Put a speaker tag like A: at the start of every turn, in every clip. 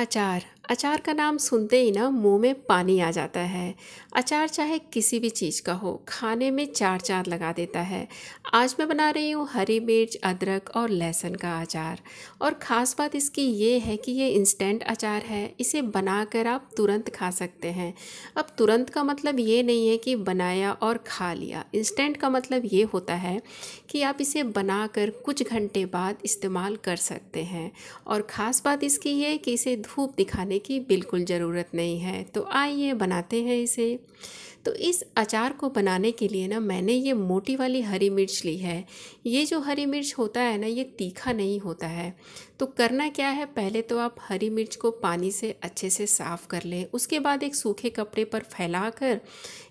A: अचार अचार का नाम सुनते ही ना मुंह में पानी आ जाता है अचार चाहे किसी भी चीज़ का हो खाने में चार चार लगा देता है आज मैं बना रही हूँ हरी मिर्च अदरक और लहसुन का अचार और ख़ास बात इसकी ये है कि ये इंस्टेंट अचार है इसे बनाकर आप तुरंत खा सकते हैं अब तुरंत का मतलब ये नहीं है कि बनाया और खा लिया इंस्टेंट का मतलब ये होता है कि आप इसे बना कुछ घंटे बाद इस्तेमाल कर सकते हैं और ख़ास बात इसकी ये कि इसे धूप दिखाने की बिल्कुल ज़रूरत नहीं है तो आइए बनाते हैं इसे तो इस अचार को बनाने के लिए ना मैंने ये मोटी वाली हरी मिर्च ली है ये जो हरी मिर्च होता है ना ये तीखा नहीं होता है तो करना क्या है पहले तो आप हरी मिर्च को पानी से अच्छे से साफ़ कर लें उसके बाद एक सूखे कपड़े पर फैला कर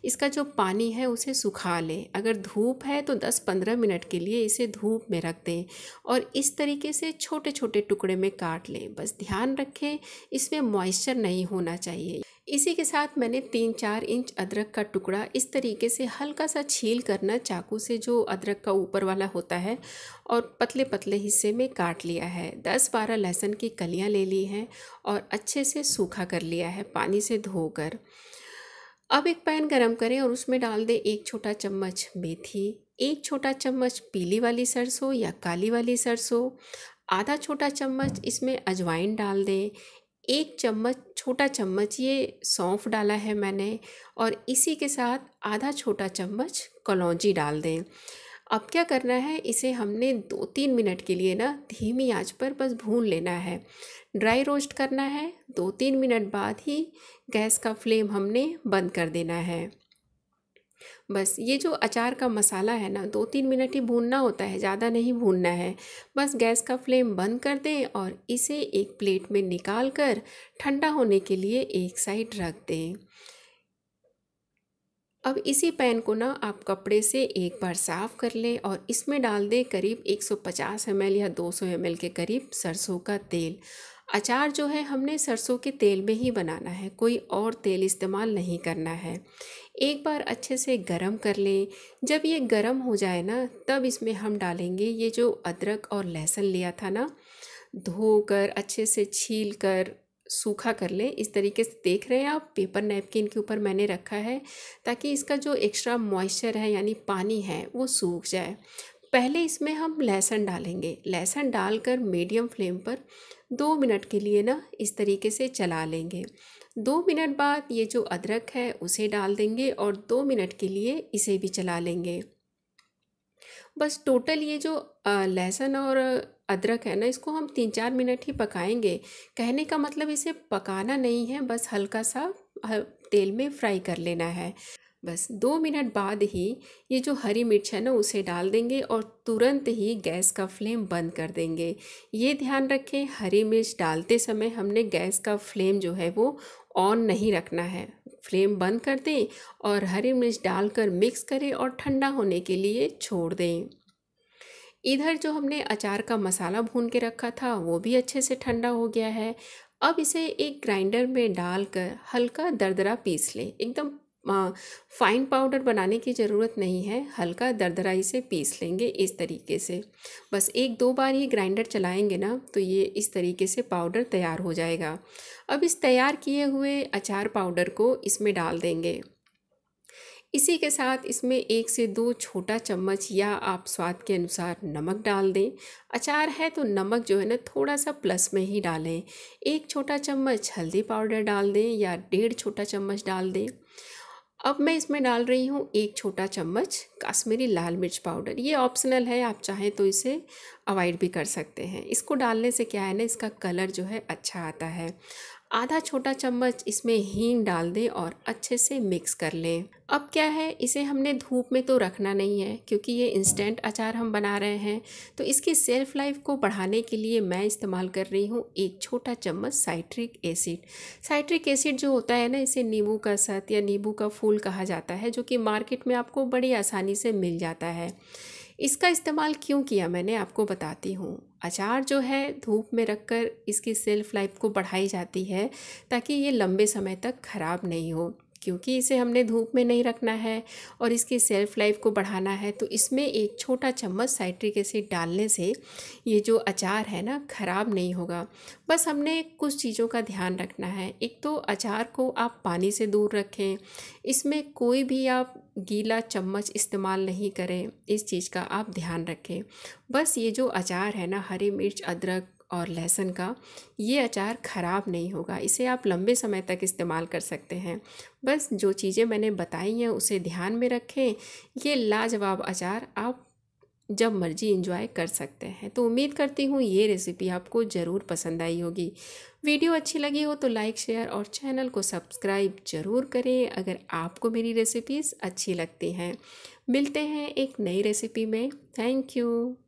A: इसका जो पानी है उसे सुखा लें अगर धूप है तो 10-15 मिनट के लिए इसे धूप में रख दें और इस तरीके से छोटे छोटे टुकड़े में काट लें बस ध्यान रखें इसमें मॉइस्चर नहीं होना चाहिए इसी के साथ मैंने तीन चार इंच अदरक का टुकड़ा इस तरीके से हल्का सा छील करना चाकू से जो अदरक का ऊपर वाला होता है और पतले पतले हिस्से में काट लिया है दस बारह लहसुन की कलियां ले ली हैं और अच्छे से सूखा कर लिया है पानी से धोकर अब एक पैन गरम करें और उसमें डाल दें एक छोटा चम्मच मेथी एक छोटा चम्मच पीली वाली सरसों या काली वाली सरसों आधा छोटा चम्मच इसमें अजवाइन डाल दें एक चम्मच छोटा चम्मच ये सौंफ डाला है मैंने और इसी के साथ आधा छोटा चम्मच कलौजी डाल दें अब क्या करना है इसे हमने दो तीन मिनट के लिए ना धीमी आंच पर बस भून लेना है ड्राई रोस्ट करना है दो तीन मिनट बाद ही गैस का फ्लेम हमने बंद कर देना है बस ये जो अचार का मसाला है ना दो तीन मिनट ही भूनना होता है ज़्यादा नहीं भूनना है बस गैस का फ्लेम बंद कर दें और इसे एक प्लेट में निकाल कर ठंडा होने के लिए एक साइड रख दें अब इसी पैन को ना आप कपड़े से एक बार साफ़ कर लें और इसमें डाल दें करीब 150 ml या 200 ml के करीब सरसों का तेल अचार जो है हमने सरसों के तेल में ही बनाना है कोई और तेल इस्तेमाल नहीं करना है एक बार अच्छे से गरम कर लें जब ये गरम हो जाए ना तब इसमें हम डालेंगे ये जो अदरक और लहसुन लिया था ना धोकर अच्छे से छील कर सूखा कर लें इस तरीके से देख रहे हैं आप पेपर नैपकिन के ऊपर मैंने रखा है ताकि इसका जो एक्स्ट्रा मॉइस्चर है यानी पानी है वो सूख जाए पहले इसमें हम लहसुन डालेंगे लहसुन डालकर मीडियम फ्लेम पर दो मिनट के लिए ना इस तरीके से चला लेंगे दो मिनट बाद ये जो अदरक है उसे डाल देंगे और दो मिनट के लिए इसे भी चला लेंगे बस टोटल ये जो लहसुन और अदरक है ना इसको हम तीन चार मिनट ही पकाएंगे कहने का मतलब इसे पकाना नहीं है बस हल्का सा तेल में फ्राई कर लेना है बस दो मिनट बाद ही ये जो हरी मिर्च है ना उसे डाल देंगे और तुरंत ही गैस का फ्लेम बंद कर देंगे ये ध्यान रखें हरी मिर्च डालते समय हमने गैस का फ्लेम जो है वो ऑन नहीं रखना है फ्लेम बंद कर दें और हरी मिर्च डालकर मिक्स करें और ठंडा होने के लिए छोड़ दें इधर जो हमने अचार का मसाला भून के रखा था वो भी अच्छे से ठंडा हो गया है अब इसे एक ग्राइंडर में डालकर हल्का दरदरा पीस लें एकदम फ़ाइन पाउडर बनाने की ज़रूरत नहीं है हल्का दरदराई से पीस लेंगे इस तरीके से बस एक दो बार ये ग्राइंडर चलाएंगे ना तो ये इस तरीके से पाउडर तैयार हो जाएगा अब इस तैयार किए हुए अचार पाउडर को इसमें डाल देंगे इसी के साथ इसमें एक से दो छोटा चम्मच या आप स्वाद के अनुसार नमक डाल दें अचार है तो नमक जो है ना थोड़ा सा प्लस में ही डालें एक छोटा चम्मच हल्दी पाउडर डाल दें या डेढ़ छोटा चम्मच डाल दें अब मैं इसमें डाल रही हूँ एक छोटा चम्मच कश्मीरी लाल मिर्च पाउडर ये ऑप्शनल है आप चाहें तो इसे अवॉइड भी कर सकते हैं इसको डालने से क्या है ना इसका कलर जो है अच्छा आता है आधा छोटा चम्मच इसमें हींग डाल दें और अच्छे से मिक्स कर लें अब क्या है इसे हमने धूप में तो रखना नहीं है क्योंकि ये इंस्टेंट अचार हम बना रहे हैं तो इसकी सेल्फ़ लाइफ को बढ़ाने के लिए मैं इस्तेमाल कर रही हूँ एक छोटा चम्मच साइट्रिक एसिड साइट्रिक एसिड जो होता है ना इसे नींबू का सत या नींबू का फूल कहा जाता है जो कि मार्केट में आपको बड़ी आसानी से मिल जाता है इसका इस्तेमाल क्यों किया मैंने आपको बताती हूँ अचार जो है धूप में रख कर इसकी सेल्फ लाइफ को बढ़ाई जाती है ताकि ये लंबे समय तक ख़राब नहीं हो क्योंकि इसे हमने धूप में नहीं रखना है और इसकी सेल्फ़ लाइफ को बढ़ाना है तो इसमें एक छोटा चम्मच साइट्रिक एसिड डालने से ये जो अचार है ना ख़राब नहीं होगा बस हमने कुछ चीज़ों का ध्यान रखना है एक तो अचार को आप पानी से दूर रखें इसमें कोई भी आप गीला चम्मच इस्तेमाल नहीं करें इस चीज़ का आप ध्यान रखें बस ये जो अचार है ना हरी मिर्च अदरक और लहसुन का ये अचार ख़राब नहीं होगा इसे आप लंबे समय तक इस्तेमाल कर सकते हैं बस जो चीज़ें मैंने बताई हैं उसे ध्यान में रखें ये लाजवाब अचार आप जब मर्जी इंजॉय कर सकते हैं तो उम्मीद करती हूँ ये रेसिपी आपको ज़रूर पसंद आई होगी वीडियो अच्छी लगी हो तो लाइक शेयर और चैनल को सब्सक्राइब ज़रूर करें अगर आपको मेरी रेसिपीज़ अच्छी लगती हैं मिलते हैं एक नई रेसिपी में थैंक यू